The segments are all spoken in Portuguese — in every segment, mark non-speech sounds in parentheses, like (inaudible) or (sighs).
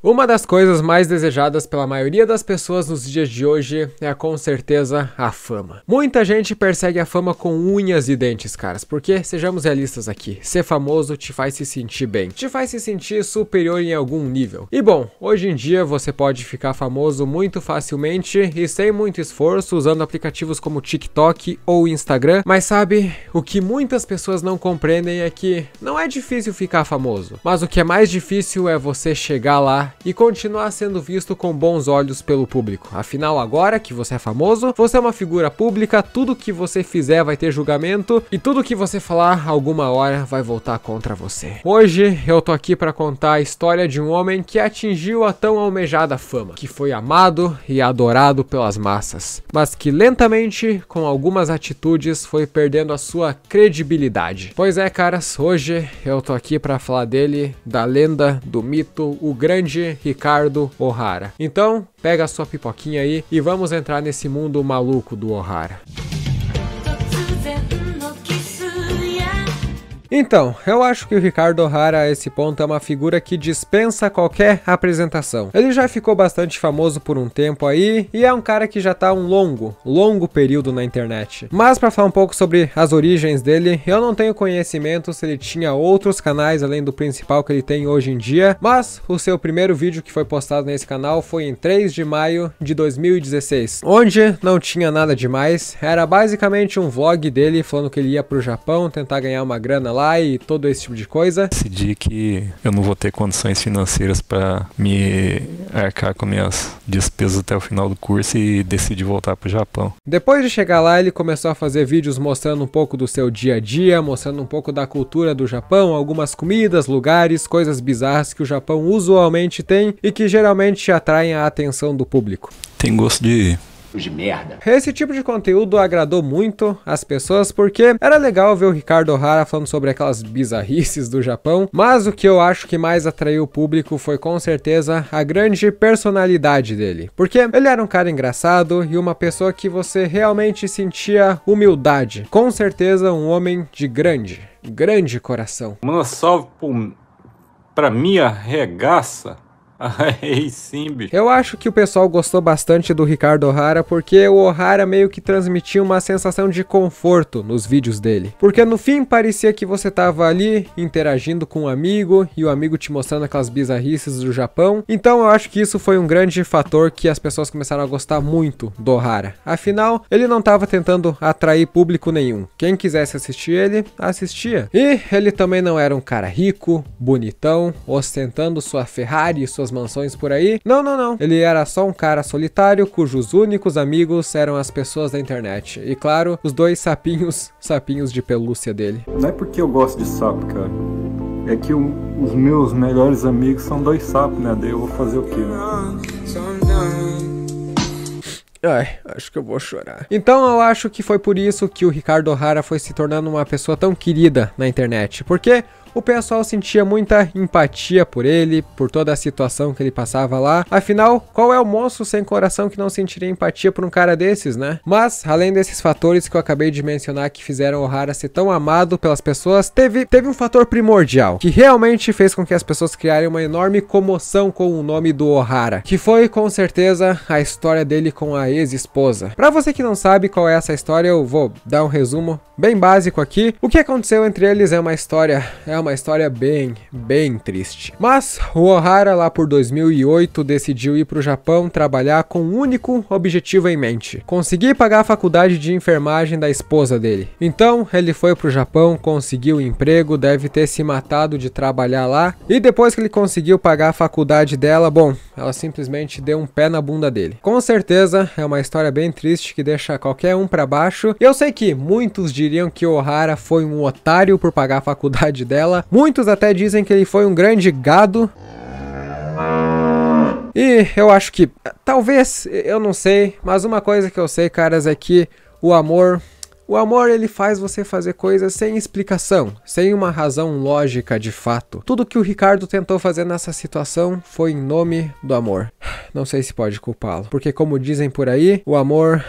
Uma das coisas mais desejadas pela maioria das pessoas nos dias de hoje é com certeza a fama. Muita gente persegue a fama com unhas e dentes, caras, porque sejamos realistas aqui, ser famoso te faz se sentir bem, te faz se sentir superior em algum nível. E bom, hoje em dia você pode ficar famoso muito facilmente e sem muito esforço usando aplicativos como TikTok ou Instagram, mas sabe, o que muitas pessoas não compreendem é que não é difícil ficar famoso, mas o que é mais difícil é você chegar lá e continuar sendo visto com bons olhos pelo público. Afinal, agora que você é famoso, você é uma figura pública, tudo que você fizer vai ter julgamento e tudo que você falar alguma hora vai voltar contra você. Hoje eu tô aqui para contar a história de um homem que atingiu a tão almejada fama, que foi amado e adorado pelas massas, mas que lentamente, com algumas atitudes, foi perdendo a sua credibilidade. Pois é, caras, hoje eu tô aqui para falar dele, da lenda, do mito, o grande hoje, Ricardo O'Hara. Então, pega a sua pipoquinha aí e vamos entrar nesse mundo maluco do O'Hara. Então, eu acho que o Ricardo O'Hara a esse ponto é uma figura que dispensa qualquer apresentação. Ele já ficou bastante famoso por um tempo aí e é um cara que já tá um longo, longo período na internet. Mas para falar um pouco sobre as origens dele, eu não tenho conhecimento se ele tinha outros canais além do principal que ele tem hoje em dia, mas o seu primeiro vídeo que foi postado nesse canal foi em 3 de maio de 2016, onde não tinha nada demais, era basicamente um vlog dele falando que ele ia pro Japão tentar ganhar uma grana lá lá e todo esse tipo de coisa? Decidi que eu não vou ter condições financeiras para me arcar com minhas despesas até o final do curso e decidi voltar para o Japão. Depois de chegar lá, ele começou a fazer vídeos mostrando um pouco do seu dia a dia, mostrando um pouco da cultura do Japão, algumas comidas, lugares, coisas bizarras que o Japão usualmente tem e que geralmente atraem a atenção do público. Tem gosto de de merda. Esse tipo de conteúdo agradou muito as pessoas porque era legal ver o Ricardo O'Hara falando sobre aquelas bizarrices do Japão, mas o que eu acho que mais atraiu o público foi com certeza a grande personalidade dele, porque ele era um cara engraçado e uma pessoa que você realmente sentia humildade, com certeza um homem de grande, grande coração. Manda salve pro, pra minha regaça Aí (laughs) sim, bicho. Eu acho que o pessoal gostou bastante do Ricardo O'Hara porque o O'Hara meio que transmitia uma sensação de conforto nos vídeos dele. Porque no fim parecia que você tava ali interagindo com um amigo e o amigo te mostrando aquelas bizarrices do Japão. Então eu acho que isso foi um grande fator que as pessoas começaram a gostar muito do O'Hara. Afinal, ele não tava tentando atrair público nenhum. Quem quisesse assistir ele, assistia. E ele também não era um cara rico, bonitão, ostentando sua Ferrari e suas mansões por aí. Não, não, não. Ele era só um cara solitário cujos únicos amigos eram as pessoas da internet. E claro, os dois sapinhos, (laughs) sapinhos de pelúcia dele. Não é porque eu gosto de sapo, cara. É que os meus melhores amigos são dois sapos, né? Daí eu vou fazer o quê? Né? Ai, acho que eu vou chorar. Então eu acho que foi por isso que o Ricardo O'Hara foi se tornando uma pessoa tão querida na internet. Porque o pessoal sentia muita empatia por ele, por toda a situação que ele passava lá. Afinal, qual é o monstro sem coração que não sentiria empatia por um cara desses, né? Mas, além desses fatores que eu acabei de mencionar que fizeram o Hara ser tão amado pelas pessoas, teve, teve um fator primordial que realmente fez com que as pessoas criarem uma enorme comoção com o nome do Ohara, que foi com certeza a história dele com a ex-esposa. Para você que não sabe qual é essa história, eu vou dar um resumo bem básico aqui. O que aconteceu entre eles é uma história, é uma uma história bem, bem triste. Mas o Ohara lá por 2008 decidiu ir para o Japão trabalhar com um único objetivo em mente: conseguir pagar a faculdade de enfermagem da esposa dele. Então ele foi para o Japão, conseguiu emprego, deve ter se matado de trabalhar lá. E depois que ele conseguiu pagar a faculdade dela, bom, ela simplesmente deu um pé na bunda dele. Com certeza é uma história bem triste que deixa qualquer um para baixo. Eu sei que muitos diriam que o Ohara foi um otário por pagar a faculdade dela Muitos até dizem que ele foi um grande gado. E eu acho que, talvez, eu não sei, mas uma coisa que eu sei, caras, é que o amor o amor ele faz você fazer coisas sem explicação, sem uma razão lógica de fato. Tudo que o Ricardo tentou fazer nessa situação foi em nome do amor. (sighs) Não sei se pode culpá-lo, porque como dizem por aí, o amor,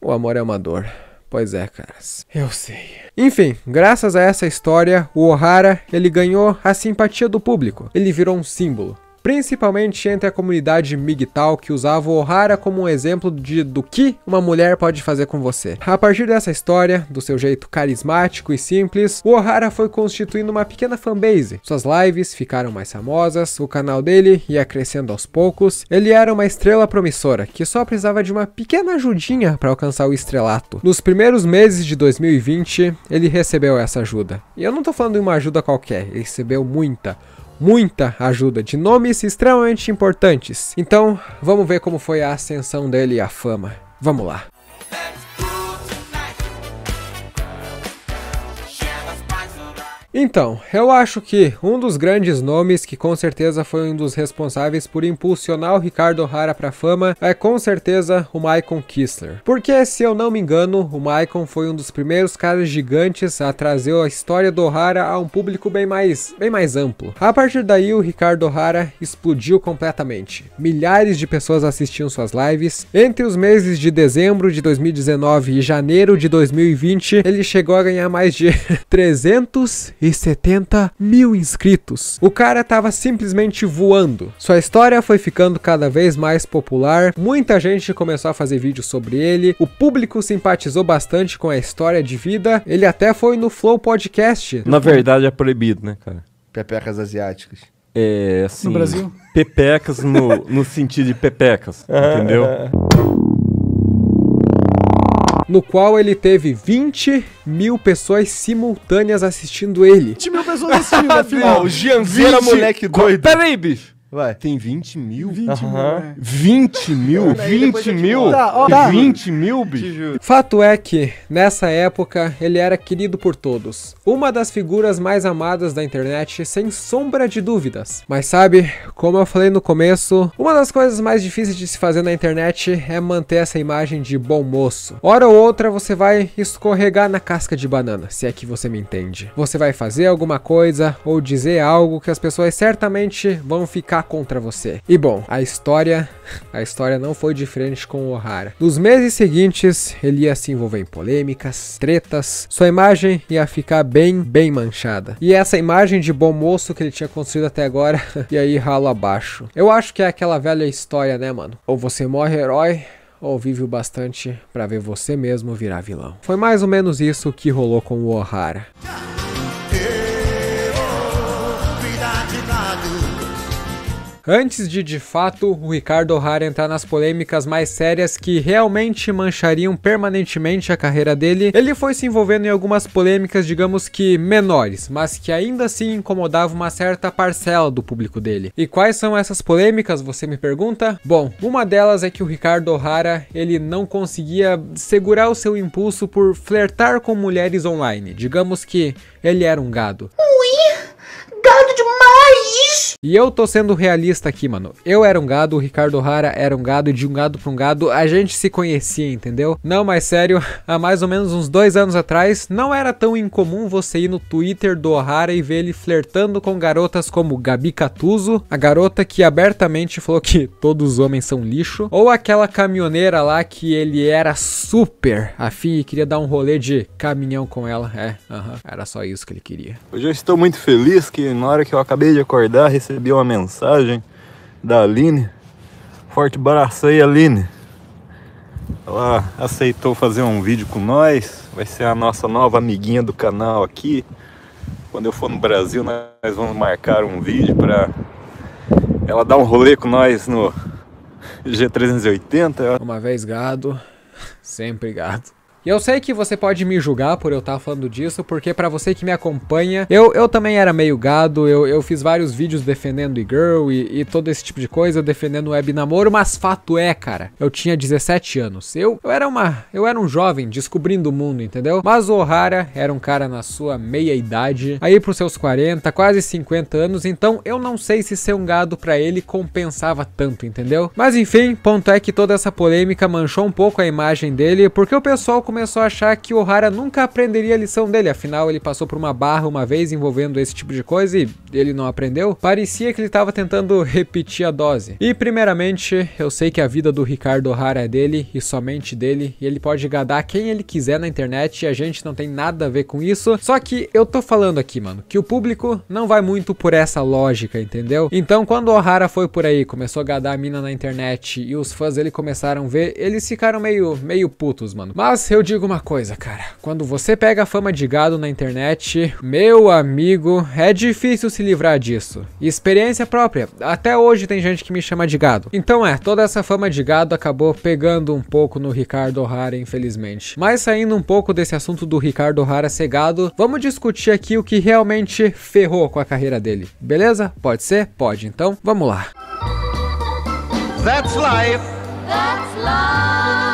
o amor é uma dor. Pois é, caras. Eu sei. Enfim, graças a essa história, o O'Hara, ele ganhou a simpatia do público. Ele virou um símbolo principalmente entre a comunidade MGTOW que usava o O'Hara como um exemplo de, do que uma mulher pode fazer com você. A partir dessa história, do seu jeito carismático e simples, o O'Hara foi constituindo uma pequena fanbase. Suas lives ficaram mais famosas, o canal dele ia crescendo aos poucos, ele era uma estrela promissora que só precisava de uma pequena ajudinha para alcançar o estrelato. Nos primeiros meses de 2020, ele recebeu essa ajuda. E eu não tô falando de uma ajuda qualquer, ele recebeu muita muita ajuda de nomes extremamente importantes. Então, vamos ver como foi a ascensão dele à fama. Vamos lá. Então, eu acho que um dos grandes nomes que com certeza foi um dos responsáveis por impulsionar o Ricardo O'Hara para fama é com certeza o Michael Kistler. Porque se eu não me engano, o Michael foi um dos primeiros caras gigantes a trazer a história do O'Hara a um público bem mais, bem mais amplo. A partir daí, o Ricardo O'Hara explodiu completamente. Milhares de pessoas assistiam suas lives. Entre os meses de dezembro de 2019 e janeiro de 2020, ele chegou a ganhar mais de 300 (laughs) 170 mil inscritos. O cara tava simplesmente voando. Sua história foi ficando cada vez mais popular, muita gente começou a fazer vídeos sobre ele, o público simpatizou bastante com a história de vida, ele até foi no Flow Podcast. Na verdade é proibido, né, cara? Pepecas asiáticas. É, assim... No Brasil? Pepecas no, no sentido de pepecas, (laughs) ah, entendeu? É no qual ele teve 20 mil pessoas simultâneas assistindo ele. 20 mil pessoas assistindo a (laughs) final. O moleque doido. Peraí, bicho. Vai. Tem 20 mil? 20 mil. É. Né? 20 mil? 20 mil? Tá, ó, tá. 20 mil, bicho? Fato é que, nessa época, ele era querido por todos. Uma das figuras mais amadas da internet, sem sombra de dúvidas. Mas sabe, como eu falei no começo, uma das coisas mais difíceis de se fazer na internet é manter essa imagem de bom moço. Hora ou outra você vai escorregar na casca de banana, se é que você me entende. Você vai fazer alguma coisa ou dizer algo que as pessoas certamente vão ficar lutar contra você. E bom, a história, (laughs) a história não foi diferente com o O'Hara. Nos meses seguintes, ele ia se envolver em polêmicas, tretas, sua imagem ia ficar bem, bem manchada. E essa imagem de bom moço que ele tinha construído até agora, (laughs) e aí ralo abaixo. Eu acho que é aquela velha história, né, mano? Ou você morre herói, ou vive o bastante para ver você mesmo virar vilão. Foi mais ou menos isso que rolou com o O'Hara. Antes de de fato o Ricardo O'Hara entrar nas polêmicas mais sérias que realmente manchariam permanentemente a carreira dele, ele foi se envolvendo em algumas polêmicas, digamos que menores, mas que ainda assim incomodavam uma certa parcela do público dele. E quais são essas polêmicas, você me pergunta? Bom, uma delas é que o Ricardo O'Hara, ele não conseguia segurar o seu impulso por flertar com mulheres online. Digamos que ele era um gado. Ui, gado demais! E eu tô sendo realista aqui, mano. Eu era um gado, o Ricardo O'Hara era um gado, e de um gado pra um gado, a gente se conhecia, entendeu? Não, mas sério, (laughs) há mais ou menos uns dois anos atrás, não era tão incomum você ir no Twitter do O'Hara e ver ele flertando com garotas como Gabi Catuso, a garota que abertamente falou que (laughs) todos os homens são lixo, ou aquela caminhoneira lá que ele era super afim e queria dar um rolê de caminhão com ela. É, aham, uh -huh, era só isso que ele queria. Hoje eu estou muito feliz que na hora que eu acabei de acordar, recebi recebi uma mensagem da Aline. Forte abraço aí, Aline. Ela aceitou fazer um vídeo com nós. Vai ser a nossa nova amiguinha do canal aqui. Quando eu for no Brasil, nós vamos marcar um vídeo para ela dar um rolê com nós no G380. Uma vez gado, sempre gado. E eu sei que você pode me julgar por eu estar tá falando disso, porque para você que me acompanha, eu, eu também era meio gado, eu, eu fiz vários vídeos defendendo e-girl e, e, todo esse tipo de coisa, defendendo web namoro, mas fato é, cara, eu tinha 17 anos. Eu, eu era uma. Eu era um jovem descobrindo o mundo, entendeu? Mas o O'Hara era um cara na sua meia idade, aí pros seus 40, quase 50 anos, então eu não sei se ser um gado para ele compensava tanto, entendeu? Mas enfim, ponto é que toda essa polêmica manchou um pouco a imagem dele, porque o pessoal começou a achar que o Hara nunca aprenderia a lição dele, afinal ele passou por uma barra uma vez envolvendo esse tipo de coisa e ele não aprendeu. Parecia que ele estava tentando (laughs) repetir a dose. E primeiramente, eu sei que a vida do Ricardo O'Hara é dele e somente dele, e ele pode gadar quem ele quiser na internet e a gente não tem nada a ver com isso. Só que eu tô falando aqui, mano, que o público não vai muito por essa lógica, entendeu? Então, quando o Hara foi por aí, começou a gadar a mina na internet e os fãs ele começaram a ver, eles ficaram meio, meio putos, mano. Mas eu eu digo uma coisa, cara. Quando você pega fama de gado na internet, meu amigo, é difícil se livrar disso. experiência própria. Até hoje tem gente que me chama de gado. Então é, toda essa fama de gado acabou pegando um pouco no Ricardo O'Hara, infelizmente. Mas saindo um pouco desse assunto do Ricardo O'Hara ser gado, vamos discutir aqui o que realmente ferrou com a carreira dele. Beleza? Pode ser? Pode. Então, vamos lá. That's life. That's life.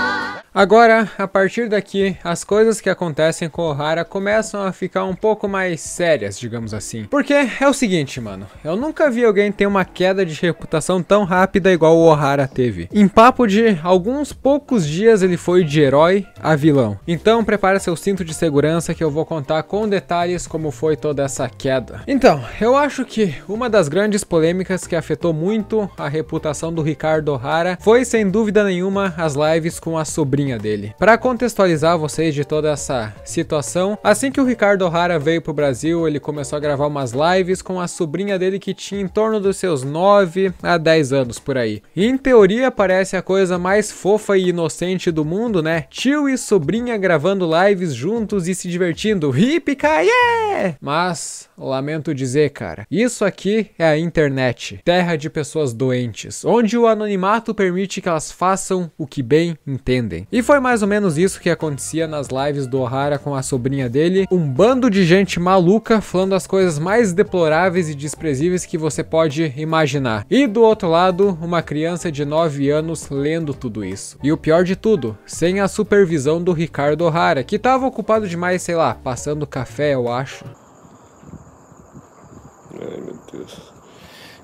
Agora, a partir daqui, as coisas que acontecem com Ohara começam a ficar um pouco mais sérias, digamos assim. Porque é o seguinte, mano, eu nunca vi alguém ter uma queda de reputação tão rápida igual o Ohara teve. Em papo de alguns poucos dias ele foi de herói a vilão. Então prepara seu cinto de segurança que eu vou contar com detalhes como foi toda essa queda. Então, eu acho que uma das grandes polêmicas que afetou muito a reputação do Ricardo Ohara foi sem dúvida nenhuma as lives com a sobrinha linha dele. Para contextualizar vocês de toda essa situação, assim que o Ricardo O'Hara veio pro Brasil, ele começou a gravar umas lives com a sobrinha dele que tinha em torno dos seus 9 a 10 anos por aí. E, em teoria parece a coisa mais fofa e inocente do mundo, né? Tio e sobrinha gravando lives juntos e se divertindo. Hip yeah! Mas lamento dizer, cara, isso aqui é a internet, terra de pessoas doentes, onde o anonimato permite que elas façam o que bem entendem. E foi mais ou menos isso que acontecia nas lives do O'Hara com a sobrinha dele, um bando de gente maluca falando as coisas mais deploráveis e desprezíveis que você pode imaginar. E do outro lado, uma criança de 9 anos lendo tudo isso. E o pior de tudo, sem a supervisão do Ricardo O'Hara, que estava ocupado demais, sei lá, passando café, eu acho. Ai, meu Deus.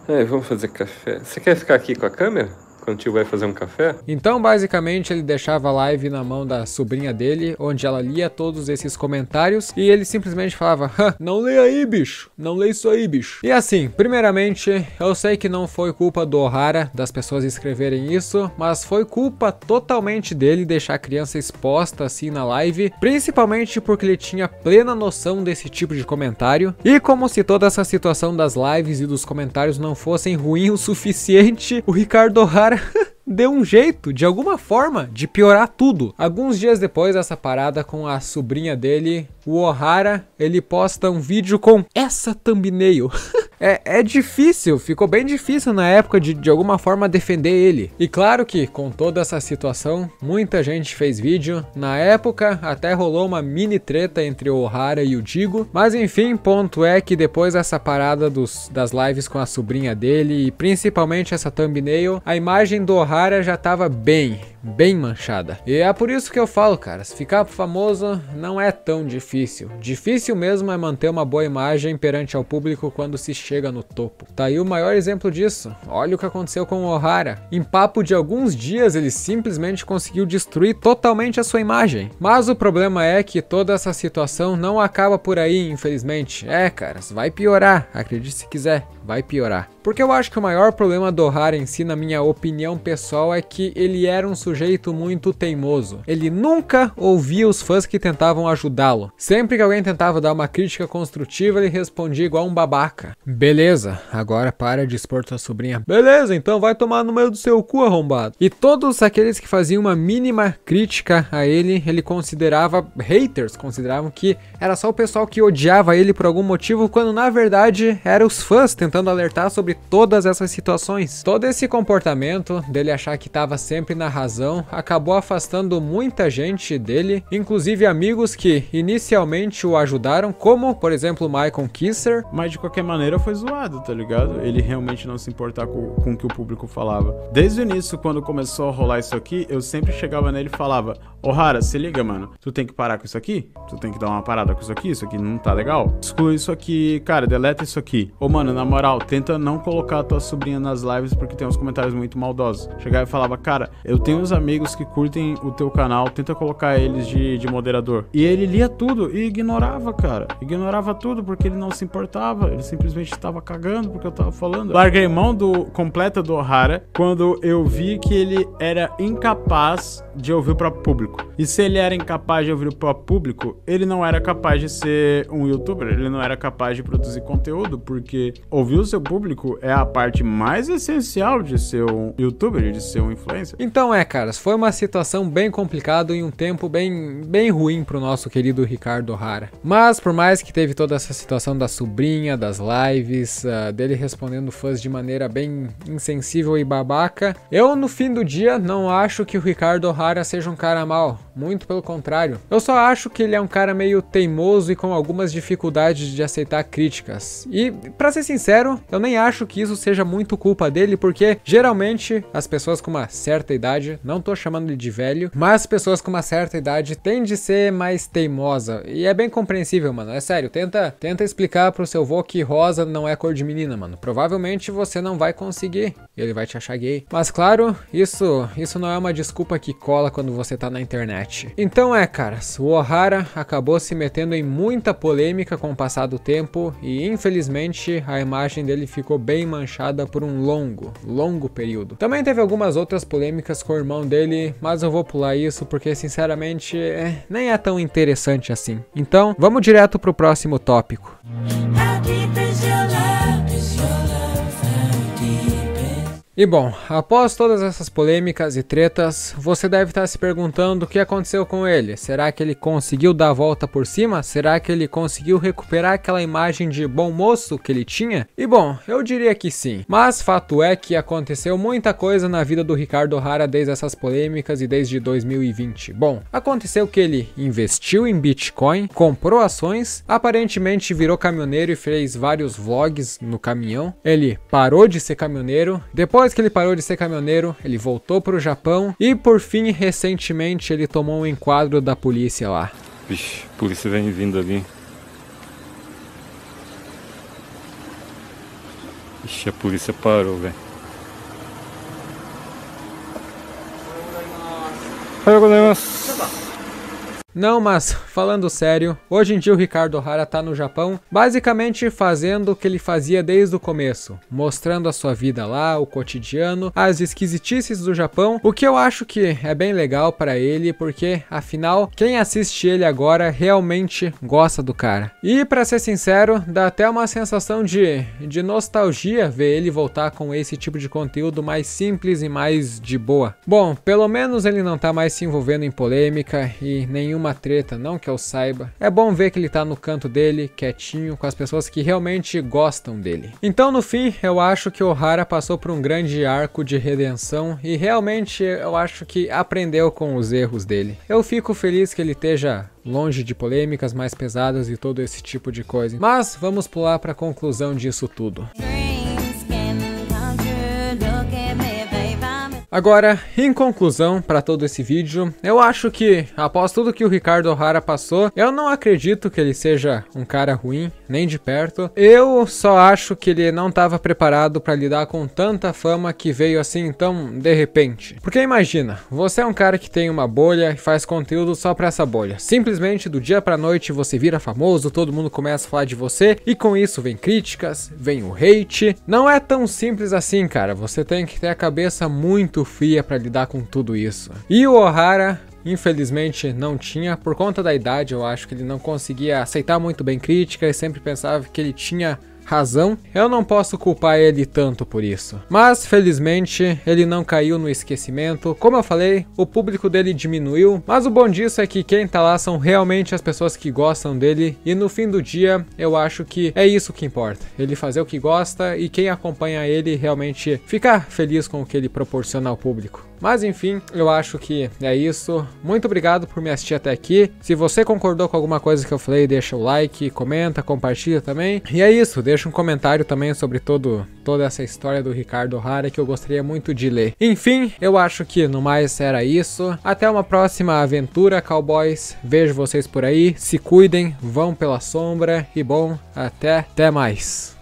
Ai, vamos fazer café. Você quer ficar aqui com a câmera? quando o tio vai fazer um café? Então, basicamente, ele deixava a live na mão da sobrinha dele, onde ela lia todos esses comentários e ele simplesmente falava: não lê aí, bicho, não lê isso aí, bicho. E assim, primeiramente, eu sei que não foi culpa do O'Hara das pessoas escreverem isso, mas foi culpa totalmente dele deixar a criança exposta assim na live, principalmente porque ele tinha plena noção desse tipo de comentário. E como se toda essa situação das lives e dos comentários não fossem ruim o suficiente, o Ricardo O'Hara cara (laughs) deu um jeito, de alguma forma, de piorar tudo. Alguns dias depois dessa parada com a sobrinha dele, o O'Hara, ele posta um vídeo com essa thumbnail. (laughs) é, é difícil, ficou bem difícil na época de, de alguma forma defender ele. E claro que, com toda essa situação, muita gente fez vídeo. Na época, até rolou uma mini treta entre o O'Hara e o Digo. Mas enfim, ponto é que depois dessa parada dos, das lives com a sobrinha dele e principalmente essa thumbnail, a imagem do O'Hara já tava bem, bem manchada. E é por isso que eu falo, cara, ficar famoso não é tão difícil. Difícil mesmo é manter uma boa imagem perante ao público quando se chega no topo. Tá aí o maior exemplo disso. Olha o que aconteceu com o O'Hara. Em papo de alguns dias, ele simplesmente conseguiu destruir totalmente a sua imagem. Mas o problema é que toda essa situação não acaba por aí, infelizmente. É, caras, vai piorar. Acredite se quiser, vai piorar. Porque eu acho que o maior problema do O'Hara em si, na minha opinião pessoal, é que ele era um sujeito muito teimoso. Ele nunca ouvia os fãs que tentavam ajudá-lo. Sempre que alguém tentava dar uma crítica construtiva, ele respondia igual um babaca. Beleza, agora para de expor tua sobrinha. Beleza, então vai tomar no meio do seu cu arrombado. E todos aqueles que faziam uma mínima crítica a ele, ele considerava haters, consideravam que era só o pessoal que odiava ele por algum motivo, quando na verdade eram os fãs tentando alertar sobre sobre todas essas situações. Todo esse comportamento dele achar que estava sempre na razão acabou afastando muita gente dele, inclusive amigos que inicialmente o ajudaram, como por exemplo Michael Kisser. Mas de qualquer maneira foi zoado, tá ligado? Ele realmente não se importar com, com o que o público falava. Desde o início, quando começou a rolar isso aqui, eu sempre chegava nele e falava: Rara, se liga, mano, tu tem que parar com isso aqui, tu tem que dar uma parada com isso aqui, isso aqui não tá legal. Exclui isso aqui, cara, deleta isso aqui. Ô, mano, na moral, tenta não colocar a tua sobrinha nas lives porque tem uns comentários muito maldosos. Chegava e falava, cara, eu tenho uns amigos que curtem o teu canal, tenta colocar eles de, de moderador. E ele lia tudo e ignorava, cara. Ignorava tudo porque ele não se importava, ele simplesmente estava cagando porque eu tava falando. Larguei mão do completa do O'Hara quando eu vi que ele era incapaz de ouvir o próprio público. E se ele era incapaz de ouvir o próprio público, ele não era capaz de ser um youtuber, ele não era capaz de produzir conteúdo, porque ouvir o seu público é a parte mais essencial de ser um youtuber, de ser um influencer. Então é, caras, foi uma situação bem complicada e um tempo bem, bem ruim pro nosso querido Ricardo Rara. Mas por mais que teve toda essa situação da sobrinha, das lives, uh, dele respondendo fãs de maneira bem insensível e babaca, eu no fim do dia não acho que o Ricardo Rara Ohara seja um cara mau, muito pelo contrário. Eu só acho que ele é um cara meio teimoso e com algumas dificuldades de aceitar críticas. E, para ser sincero, eu nem acho que isso seja muito culpa dele, porque geralmente as pessoas com uma certa idade, não tô chamando ele de velho, mas pessoas com uma certa idade têm de ser mais teimosa. E é bem compreensível, mano. É sério, tenta, tenta explicar pro seu vô que rosa não é cor de menina, mano. Provavelmente você não vai conseguir. Ele vai te achar gay. Mas claro, isso, isso não é uma desculpa que cola quando você tá na internet. Então é, caras, o O'Hara acabou se metendo em muita polêmica com o passar do tempo e infelizmente a imagem dele ficou bem manchada por um longo, longo período. Também teve algumas outras polêmicas com o irmão dele, mas eu vou pular isso porque sinceramente é, nem é tão interessante assim. Então, vamos direto pro próximo tópico. Música E bom, após todas essas polêmicas e tretas, você deve estar se perguntando o que aconteceu com ele. Será que ele conseguiu dar a volta por cima? Será que ele conseguiu recuperar aquela imagem de bom moço que ele tinha? E bom, eu diria que sim. Mas fato é que aconteceu muita coisa na vida do Ricardo Rara desde essas polêmicas e desde 2020. Bom, aconteceu que ele investiu em Bitcoin, comprou ações, aparentemente virou caminhoneiro e fez vários vlogs no caminhão. Ele parou de ser caminhoneiro, depois depois que ele parou de ser caminhoneiro, ele voltou para o Japão e por fim, recentemente, ele tomou um enquadro da polícia lá. Vixe, a polícia vem vindo ali. Ixi, a polícia parou, velho. Oi, não, mas falando sério, hoje em dia o Ricardo O'Hara tá no Japão basicamente fazendo o que ele fazia desde o começo, mostrando a sua vida lá, o cotidiano, as esquisitices do Japão, o que eu acho que é bem legal para ele, porque afinal, quem assiste ele agora realmente gosta do cara. E para ser sincero, dá até uma sensação de, de nostalgia ver ele voltar com esse tipo de conteúdo mais simples e mais de boa. Bom, pelo menos ele não tá mais se envolvendo em polêmica e nenhum nenhuma treta, não que eu saiba. É bom ver que ele tá no canto dele, quietinho, com as pessoas que realmente gostam dele. Então, no fim, eu acho que Ohara passou por um grande arco de redenção e realmente eu acho que aprendeu com os erros dele. Eu fico feliz que ele esteja longe de polêmicas mais pesadas e todo esse tipo de coisa. Mas vamos pular para a conclusão disso tudo. Dream. Agora, em conclusão para todo esse vídeo, eu acho que, após tudo que o Ricardo O'Hara passou, eu não acredito que ele seja um cara ruim, nem de perto. Eu só acho que ele não estava preparado para lidar com tanta fama que veio assim tão de repente. Porque imagina, você é um cara que tem uma bolha e faz conteúdo só para essa bolha. Simplesmente do dia para noite você vira famoso, todo mundo começa a falar de você e com isso vem críticas, vem o hate. Não é tão simples assim, cara. Você tem que ter a cabeça muito fria para lidar com tudo isso. E o O'Hara infelizmente não tinha. Por conta da idade, eu acho que ele não conseguia aceitar muito bem críticas, sempre pensava que ele tinha razão, eu não posso culpar ele tanto por isso. Mas, felizmente, ele não caiu no esquecimento. Como eu falei, o público dele diminuiu, mas o bom disso é que quem tá lá são realmente as pessoas que gostam dele, e no fim do dia, eu acho que é isso que importa. Ele fazer o que gosta e quem acompanha ele realmente ficar feliz com o que ele proporciona ao público. Mas enfim, eu acho que é isso. Muito obrigado por me assistir até aqui. Se você concordou com alguma coisa que eu falei, deixa o like, comenta, compartilha também. E é isso, deixa um comentário também sobre todo, toda essa história do Ricardo O'Hara que eu gostaria muito de ler. Enfim, eu acho que no mais era isso. Até uma próxima aventura, cowboys. Vejo vocês por aí. Se cuidem, vão pela sombra e bom, até, até mais.